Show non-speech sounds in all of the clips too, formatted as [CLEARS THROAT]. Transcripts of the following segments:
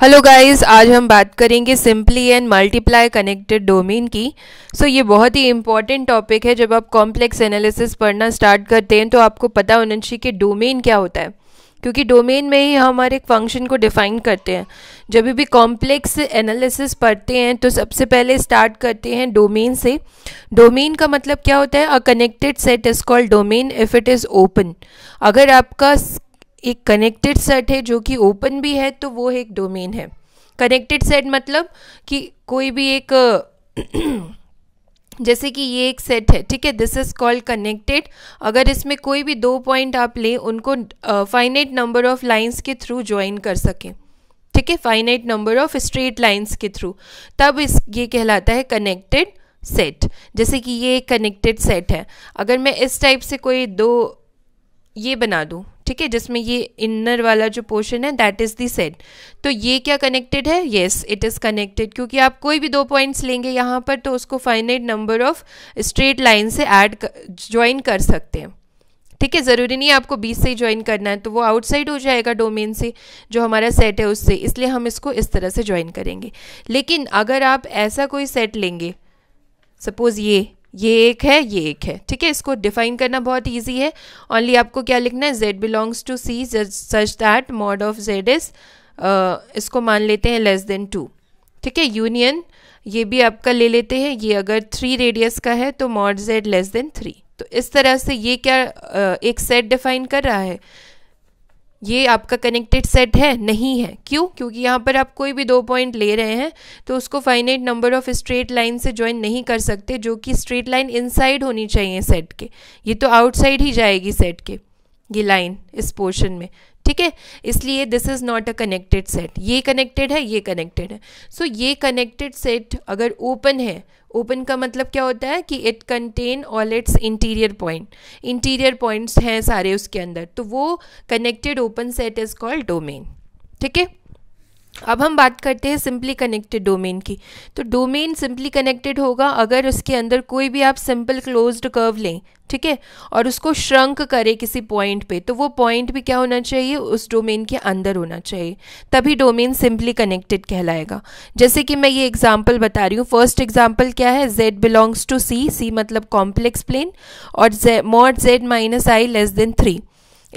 hello guys आज हम बात करेंगे simply and multiply connected domain की सो so, ये बहुत ही इंपॉर्टेंट टॉपिक है जब आप कॉम्प्लेक्स एनालिसिस पढ़ना स्टार्ट करते हैं तो आपको पता होना चाहिए कि डोमेन क्या होता है क्योंकि डोमेन में ही हम हर एक फंक्शन को डिफाइन करते हैं जब भी कॉम्प्लेक्स एनालिसिस पढ़ते हैं तो सबसे पहले स्टार्ट करते हैं डोमेन से डोमेन का मतलब क्या होता है a connected set is called domain if it is open अगर आपका एक कनेक्टेड सेट है जो कि ओपन भी है तो वो एक डोमेन है कनेक्टेड सेट मतलब कि कोई भी एक [CLEARS THROAT] जैसे कि ये एक सेट है ठीक है दिस इज़ कॉल्ड कनेक्टेड अगर इसमें कोई भी दो पॉइंट आप लें उनको फाइनाइट नंबर ऑफ लाइंस के थ्रू ज्वाइन कर सकें ठीक है finite number of straight lines के थ्रू तब इस ये कहलाता है कनेक्टेड सेट जैसे कि ये एक कनेक्टेड सेट है अगर मैं इस टाइप से कोई दो ये बना दूँ ठीक है जिसमें ये इनर वाला जो पोर्शन है दैट इज़ दी सेट तो ये क्या कनेक्टेड है येस इट इज़ कनेक्टेड क्योंकि आप कोई भी दो पॉइंट्स लेंगे यहाँ पर तो उसको finite number of straight line से ऐड ज्वाइन कर सकते हैं ठीक है ज़रूरी नहीं है आपको बीस से ही ज्वाइन करना है तो वो आउटसाइड हो जाएगा डोमेन से जो हमारा सेट है उससे इसलिए हम इसको इस तरह से ज्वाइन करेंगे लेकिन अगर आप ऐसा कोई सेट लेंगे सपोज़ ये ये एक है ये एक है ठीक है इसको डिफाइन करना बहुत ईजी है ओनली आपको क्या लिखना है Z belongs to C such that mod of Z is इसको मान लेते हैं लेस देन टू ठीक है यूनियन ये भी आपका ले लेते हैं ये अगर थ्री रेडियस का है तो mod z less than three तो इस तरह से ये क्या uh, एक सेट डिफाइन कर रहा है ये आपका कनेक्टेड सेट है नहीं है क्यों क्योंकि यहाँ पर आप कोई भी दो पॉइंट ले रहे हैं तो उसको finite number of straight line से ज्वाइन नहीं कर सकते जो कि स्ट्रेट लाइन इनसाइड होनी चाहिए सेट के ये तो आउटसाइड ही जाएगी सेट के ये लाइन इस पोर्शन में ठीक है इसलिए this is not a connected set ये कनेक्टेड है ये कनेक्टेड है सो so, ये कनेक्टेड सेट अगर ओपन है ओपन का मतलब क्या होता है कि it contain all its interior point interior points हैं सारे उसके अंदर तो वो connected open set is called domain ठीक है अब हम बात करते हैं सिंपली कनेक्टेड डोमेन की तो डोमेन सिंपली कनेक्टेड होगा अगर उसके अंदर कोई भी आप सिंपल क्लोज्ड कर्व लें ठीक है और उसको श्रंक करें किसी पॉइंट पे तो वो पॉइंट भी क्या होना चाहिए उस डोमेन के अंदर होना चाहिए तभी डोमेन सिंपली कनेक्टेड कहलाएगा जैसे कि मैं ये एग्जांपल बता रही हूँ फर्स्ट एग्जांपल क्या है z belongs to c c मतलब कॉम्प्लेक्स प्लेन और z mod z minus i less than three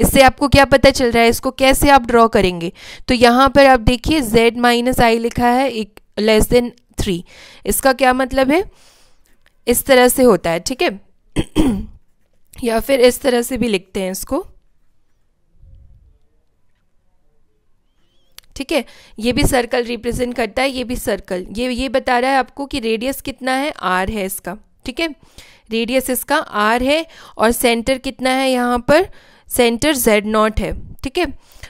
इससे आपको क्या पता चल रहा है इसको कैसे आप ड्रॉ करेंगे तो यहाँ पर आप देखिए z माइनस आई लिखा है एक लेस देन थ्री इसका क्या मतलब है इस तरह से होता है ठीक है [CLEARS THROAT] या फिर इस तरह से भी लिखते हैं इसको ठीक है ये भी सर्कल रिप्रेजेंट करता है ये भी सर्कल ये ये बता रहा है आपको कि रेडियस कितना है आर है इसका ठीक है रेडियस इसका आर है और सेंटर कितना है यहाँ पर सेंटर जेड नॉट है ठीक है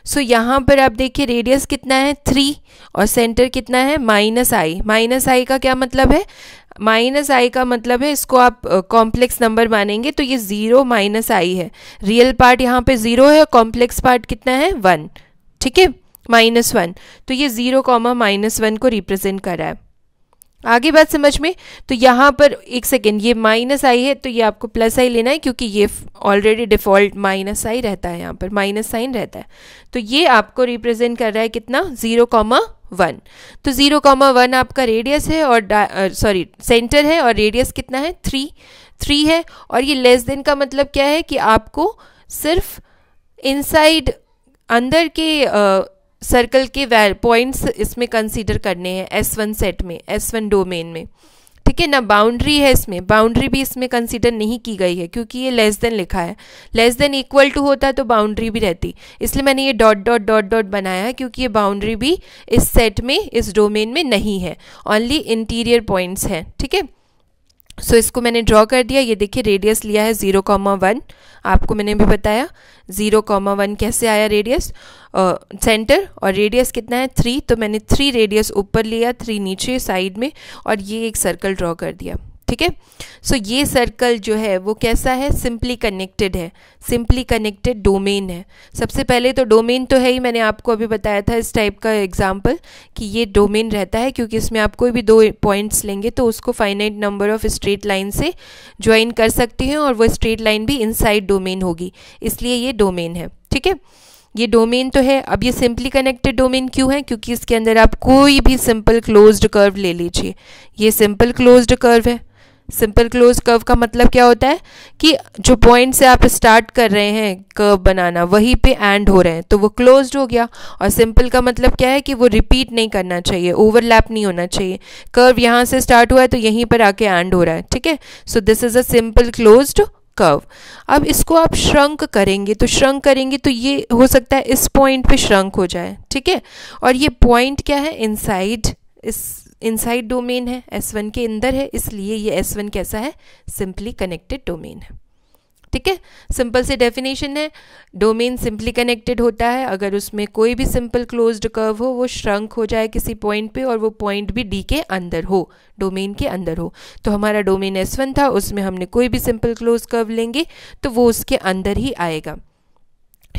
सो यहाँ पर आप देखिए रेडियस कितना है थ्री और सेंटर कितना है माइनस आई माइनस आई का क्या मतलब है माइनस आई का मतलब है इसको आप कॉम्प्लेक्स uh, नंबर मानेंगे तो ये ज़ीरो माइनस आई है रियल पार्ट यहाँ पे ज़ीरो है और कॉम्प्लेक्स पार्ट कितना है वन ठीक है माइनस वन तो ये ज़ीरो कॉमा माइनस वन को रिप्रेजेंट कर रहा है आगे बात समझ में तो यहाँ पर एक सेकेंड ये माइनस आई है तो ये आपको प्लस आई लेना है क्योंकि ये ऑलरेडी डिफ़ॉल्ट माइनस आई रहता है यहाँ पर माइनस साइन रहता है तो ये आपको रिप्रेजेंट कर रहा है कितना ज़ीरो कॉमा वन तो ज़ीरो कॉमा वन आपका रेडियस है और सॉरी सेंटर है और रेडियस कितना है थ्री थ्री है और ये लेस देन का मतलब क्या है कि आपको सिर्फ इनसाइड अंदर के uh, सर्कल के पॉइंट्स इसमें कंसीडर करने हैं एस वन सेट में एस वन डोमेन में ठीक है ना बाउंड्री है इसमें बाउंड्री भी इसमें कंसीडर नहीं की गई है क्योंकि ये लेस देन लिखा है लेस देन इक्वल टू होता तो बाउंड्री भी रहती इसलिए मैंने ये डॉट डॉट डॉट डॉट बनाया है क्योंकि ये बाउंड्री भी इस सेट में इस डोमेन में नहीं है ओनली इंटीरियर पॉइंट्स हैं ठीक है सो so, इसको मैंने ड्रॉ कर दिया ये देखिए रेडियस लिया है ज़ीरो कॉमा वन आपको मैंने भी बताया ज़ीरो कॉमा वन कैसे आया रेडियस सेंटर और रेडियस कितना है थ्री तो मैंने थ्री रेडियस ऊपर लिया थ्री नीचे साइड में और ये एक सर्कल ड्रॉ कर दिया ठीक है सो ये सर्कल जो है वो कैसा है सिंपली कनेक्टेड है सिंपली कनेक्टेड डोमेन है सबसे पहले तो डोमेन तो है ही मैंने आपको अभी बताया था इस टाइप का एग्जाम्पल कि ये डोमेन रहता है क्योंकि इसमें आप कोई भी दो पॉइंट्स लेंगे तो उसको finite number of straight line से ज्वाइन कर सकते हैं और वो स्ट्रेट लाइन भी इनसाइड डोमेन होगी इसलिए ये डोमेन है ठीक है ये डोमेन तो है अब ये सिंपली कनेक्टेड डोमेन क्यों है क्योंकि इसके अंदर आप कोई भी सिंपल क्लोज्ड कर्व ले लीजिए ये सिंपल क्लोज्ड कर्व है सिंपल क्लोज कर्व का मतलब क्या होता है कि जो पॉइंट से आप स्टार्ट कर रहे हैं कर्व बनाना वहीं पे एंड हो रहे हैं तो वो क्लोज्ड हो गया और सिंपल का मतलब क्या है कि वो रिपीट नहीं करना चाहिए ओवरलैप नहीं होना चाहिए कर्व यहाँ से स्टार्ट हुआ है तो यहीं पर आके एंड हो रहा है ठीक है so this is a simple closed curve अब इसको आप श्रंक करेंगे तो श्रंक करेंगे तो ये हो सकता है इस पॉइंट पे श्रंक हो जाए ठीक है और ये पॉइंट क्या है इनसाइड इस इनसाइड डोमेन है एस वन के अंदर है इसलिए ये एस वन कैसा है सिंपली कनेक्टेड डोमेन है ठीक है सिंपल से डेफिनेशन है डोमेन सिंपली कनेक्टेड होता है अगर उसमें कोई भी सिंपल क्लोज्ड कर्व हो वो श्रंक हो जाए किसी पॉइंट पे और वो पॉइंट भी डी के अंदर हो डोमेन के अंदर हो तो हमारा डोमेन एस वन था उसमें हमने कोई भी सिंपल क्लोज कर्व लेंगे तो वो उसके अंदर ही आएगा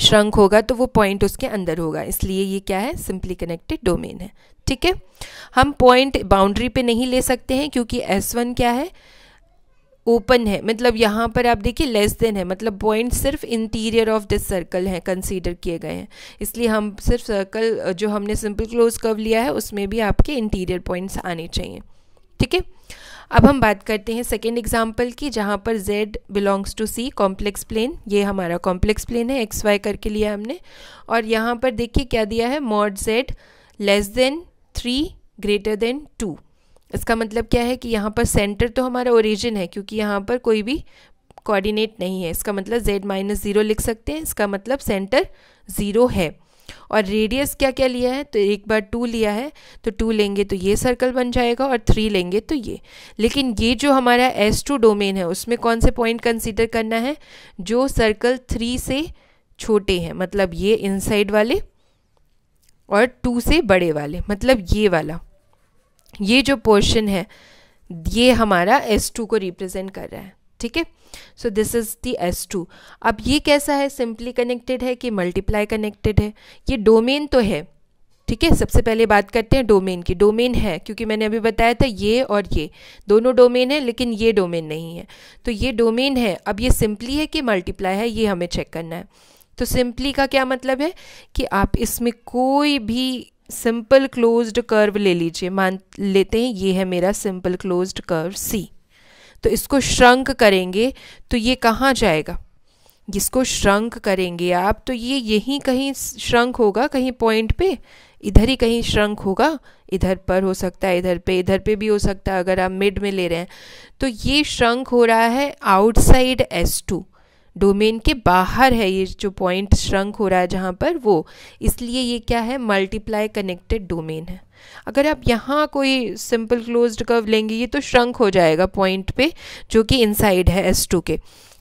श्रंक होगा तो वो पॉइंट उसके अंदर होगा इसलिए ये क्या है सिंपली कनेक्टेड डोमेन है ठीक है हम पॉइंट बाउंड्री पे नहीं ले सकते हैं क्योंकि एस वन क्या है ओपन है मतलब यहाँ पर आप देखिए लेस देन है मतलब पॉइंट सिर्फ इंटीरियर ऑफ दिस सर्कल हैं कंसीडर किए गए हैं इसलिए हम सिर्फ सर्कल जो हमने सिंपल क्लोज कर्व लिया है उसमें भी आपके इंटीरियर पॉइंट्स आने चाहिए ठीक है अब हम बात करते हैं सेकेंड एग्जाम्पल की जहाँ पर z belongs to C complex plane ये हमारा कॉम्प्लेक्स प्लेन है एक्स वाई करके लिया हमने और यहाँ पर देखिए क्या दिया है mod z less than three greater than two इसका मतलब क्या है कि यहाँ पर सेंटर तो हमारा ओरिजिन है क्योंकि यहाँ पर कोई भी कोऑर्डिनेट नहीं है इसका मतलब z माइनस ज़ीरो लिख सकते हैं इसका मतलब सेंटर ज़ीरो है और रेडियस क्या क्या लिया है तो एक बार टू लिया है तो टू लेंगे तो ये सर्कल बन जाएगा और थ्री लेंगे तो ये लेकिन ये जो हमारा एस टू डोमेन है उसमें कौन से पॉइंट कंसीडर करना है जो सर्कल थ्री से छोटे हैं मतलब ये इनसाइड वाले और टू से बड़े वाले मतलब ये वाला ये जो पोर्शन है ये हमारा एस टू को रिप्रेजेंट कर रहा है ठीक है so this is the S two अब ये कैसा है सिंपली कनेक्टेड है कि मल्टीप्लाई कनेक्टेड है ये डोमेन तो है ठीक है सबसे पहले बात करते हैं डोमेन की डोमेन है क्योंकि मैंने अभी बताया था ये और ये दोनों डोमेन है लेकिन ये डोमेन नहीं है तो ये डोमेन है अब ये सिंपली है कि मल्टीप्लाई है ये हमें चेक करना है तो सिंपली का क्या मतलब है कि आप इसमें कोई भी सिंपल क्लोज्ड कर्व ले लीजिए मान लेते हैं ये है मेरा सिंपल क्लोज्ड कर्व सी तो इसको श्रंक करेंगे तो ये कहाँ जाएगा जिसको श्रंक करेंगे आप तो ये यहीं कहीं श्रंक होगा कहीं पॉइंट पे इधर ही कहीं श्रंक होगा इधर पर हो सकता है इधर पे इधर पे भी हो सकता है अगर आप मिड में ले रहे हैं तो ये श्रंक हो रहा है आउटसाइड एस टू डोमेन के बाहर है ये जो पॉइंट श्रंक हो रहा है जहाँ पर वो इसलिए ये क्या है मल्टीप्लाई कनेक्टेड डोमेन है अगर आप यहाँ कोई सिंपल क्लोज्ड कर्व लेंगे ये तो श्रंक हो जाएगा पॉइंट पे जो कि इनसाइड है एस टू के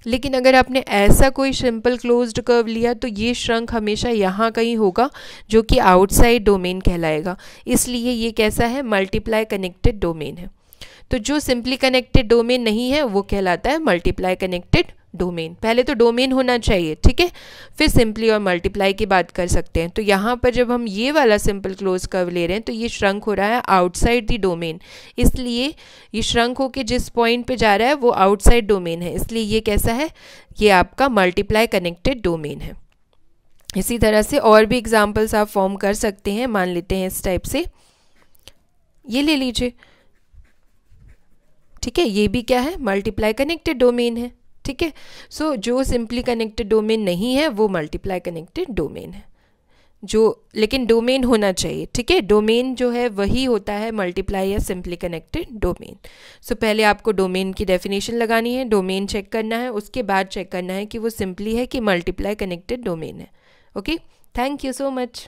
लेकिन अगर आपने ऐसा कोई सिंपल क्लोज्ड कर्व लिया तो ये श्रंक हमेशा यहाँ कहीं होगा जो कि आउटसाइड डोमेन कहलाएगा इसलिए ये कैसा है मल्टीप्लाई कनेक्टेड डोमेन है तो जो सिंपली कनेक्टेड डोमेन नहीं है वो कहलाता है मल्टीप्लाई कनेक्टेड डोमेन पहले तो डोमेन होना चाहिए ठीक है फिर सिंपली और मल्टीप्लाई की बात कर सकते हैं तो यहाँ पर जब हम ये वाला सिंपल क्लोज कर्व ले रहे हैं तो ये श्रंक हो रहा है आउटसाइड दी डोमेन इसलिए ये श्रंक होके जिस पॉइंट पे जा रहा है वो आउटसाइड डोमेन है इसलिए ये कैसा है ये आपका मल्टीप्लाई कनेक्टेड डोमेन है इसी तरह से और भी एग्जाम्पल्स आप फॉर्म कर सकते हैं मान लेते हैं इस टाइप से ये ले लीजिए ठीक है ये भी क्या है मल्टीप्लाई कनेक्टेड डोमेन है ठीक है सो जो सिंपली कनेक्टेड डोमेन नहीं है वो मल्टीप्लाई कनेक्टेड डोमेन है जो लेकिन डोमेन होना चाहिए ठीक है डोमेन जो है वही होता है मल्टीप्लाई या सिंपली कनेक्टेड डोमेन सो पहले आपको डोमेन की डेफिनेशन लगानी है डोमेन चेक करना है उसके बाद चेक करना है कि वो सिंपली है कि मल्टीप्लाई कनेक्टेड डोमेन है okay thank you so much